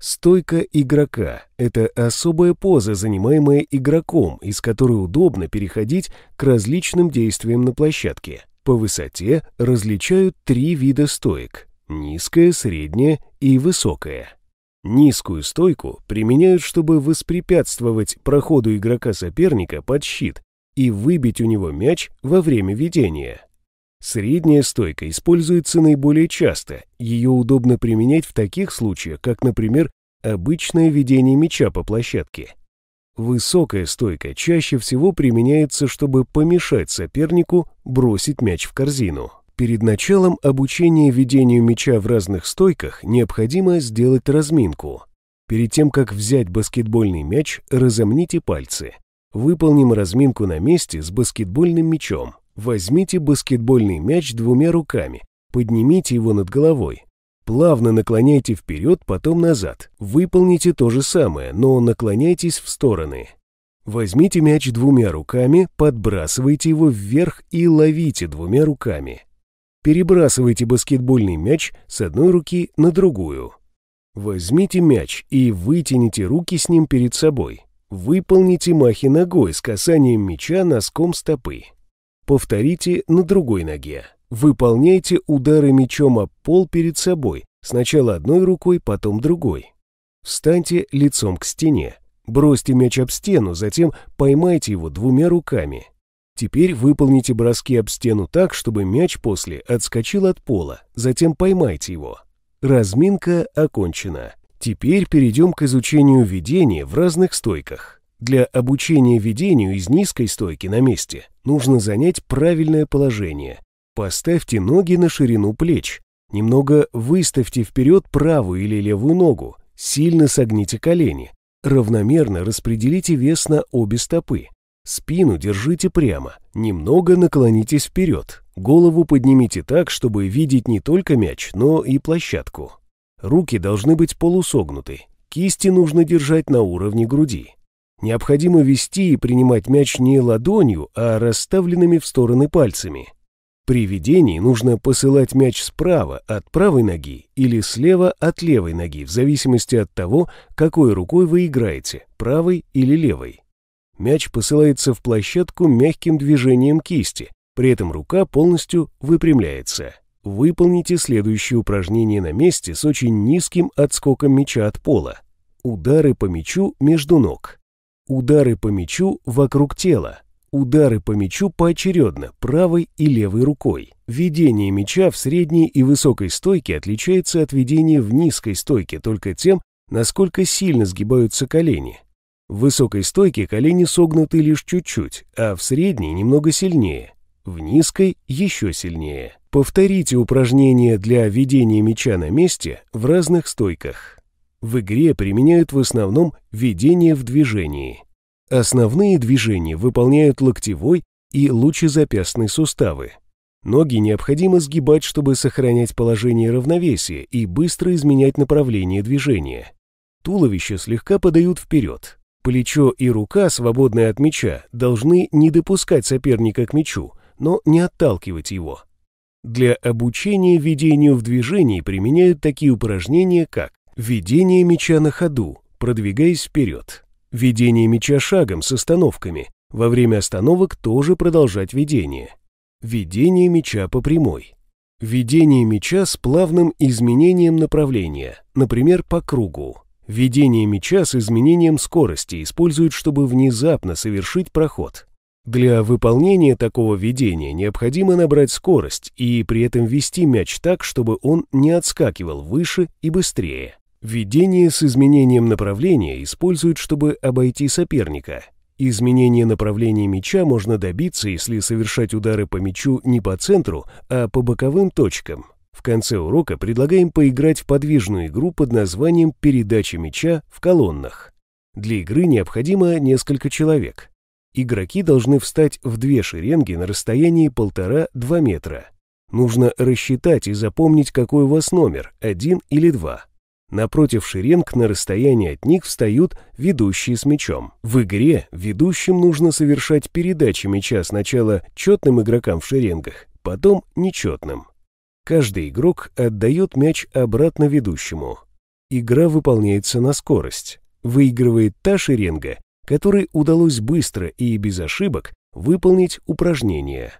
Стойка игрока – это особая поза, занимаемая игроком, из которой удобно переходить к различным действиям на площадке. По высоте различают три вида стоек – низкая, средняя и высокая. Низкую стойку применяют, чтобы воспрепятствовать проходу игрока соперника под щит и выбить у него мяч во время ведения. Средняя стойка используется наиболее часто, ее удобно применять в таких случаях, как, например, обычное ведение мяча по площадке – Высокая стойка чаще всего применяется, чтобы помешать сопернику бросить мяч в корзину. Перед началом обучения ведению мяча в разных стойках необходимо сделать разминку. Перед тем, как взять баскетбольный мяч, разомните пальцы. Выполним разминку на месте с баскетбольным мячом. Возьмите баскетбольный мяч двумя руками, поднимите его над головой, Плавно наклоняйте вперед, потом назад. Выполните то же самое, но наклоняйтесь в стороны. Возьмите мяч двумя руками, подбрасывайте его вверх и ловите двумя руками. Перебрасывайте баскетбольный мяч с одной руки на другую. Возьмите мяч и вытяните руки с ним перед собой. Выполните махи ногой с касанием мяча носком стопы. Повторите на другой ноге. Выполняйте удары мечом о пол перед собой, сначала одной рукой, потом другой. Встаньте лицом к стене. Бросьте мяч об стену, затем поймайте его двумя руками. Теперь выполните броски об стену так, чтобы мяч после отскочил от пола, затем поймайте его. Разминка окончена. Теперь перейдем к изучению ведения в разных стойках. Для обучения ведению из низкой стойки на месте нужно занять правильное положение, Поставьте ноги на ширину плеч. Немного выставьте вперед правую или левую ногу. Сильно согните колени. Равномерно распределите вес на обе стопы. Спину держите прямо. Немного наклонитесь вперед. Голову поднимите так, чтобы видеть не только мяч, но и площадку. Руки должны быть полусогнуты. Кисти нужно держать на уровне груди. Необходимо вести и принимать мяч не ладонью, а расставленными в стороны пальцами. При ведении нужно посылать мяч справа от правой ноги или слева от левой ноги, в зависимости от того, какой рукой вы играете, правой или левой. Мяч посылается в площадку мягким движением кисти, при этом рука полностью выпрямляется. Выполните следующее упражнение на месте с очень низким отскоком мяча от пола. Удары по мячу между ног. Удары по мячу вокруг тела. Удары по мячу поочередно, правой и левой рукой. Ведение мяча в средней и высокой стойке отличается от ведения в низкой стойке только тем, насколько сильно сгибаются колени. В высокой стойке колени согнуты лишь чуть-чуть, а в средней немного сильнее, в низкой еще сильнее. Повторите упражнения для ведения мяча на месте в разных стойках. В игре применяют в основном ведение в движении. Основные движения выполняют локтевой и лучезапястный суставы. Ноги необходимо сгибать, чтобы сохранять положение равновесия и быстро изменять направление движения. Туловище слегка подают вперед. Плечо и рука, свободные от мяча, должны не допускать соперника к мячу, но не отталкивать его. Для обучения ведению в движении применяют такие упражнения, как ведение мяча на ходу, продвигаясь вперед, Ведение мяча шагом с остановками. Во время остановок тоже продолжать ведение. Ведение мяча по прямой. Ведение мяча с плавным изменением направления, например, по кругу. Ведение мяча с изменением скорости используют, чтобы внезапно совершить проход. Для выполнения такого ведения необходимо набрать скорость и при этом вести мяч так, чтобы он не отскакивал выше и быстрее. Видение с изменением направления используют, чтобы обойти соперника. Изменение направления мяча можно добиться, если совершать удары по мячу не по центру, а по боковым точкам. В конце урока предлагаем поиграть в подвижную игру под названием «Передача мяча в колоннах». Для игры необходимо несколько человек. Игроки должны встать в две шеренги на расстоянии 1,5-2 метра. Нужно рассчитать и запомнить, какой у вас номер, один или два. Напротив шеренг на расстоянии от них встают ведущие с мячом. В игре ведущим нужно совершать передачи мяча сначала четным игрокам в шеренгах, потом нечетным. Каждый игрок отдает мяч обратно ведущему. Игра выполняется на скорость. Выигрывает та шеренга, которой удалось быстро и без ошибок выполнить упражнение.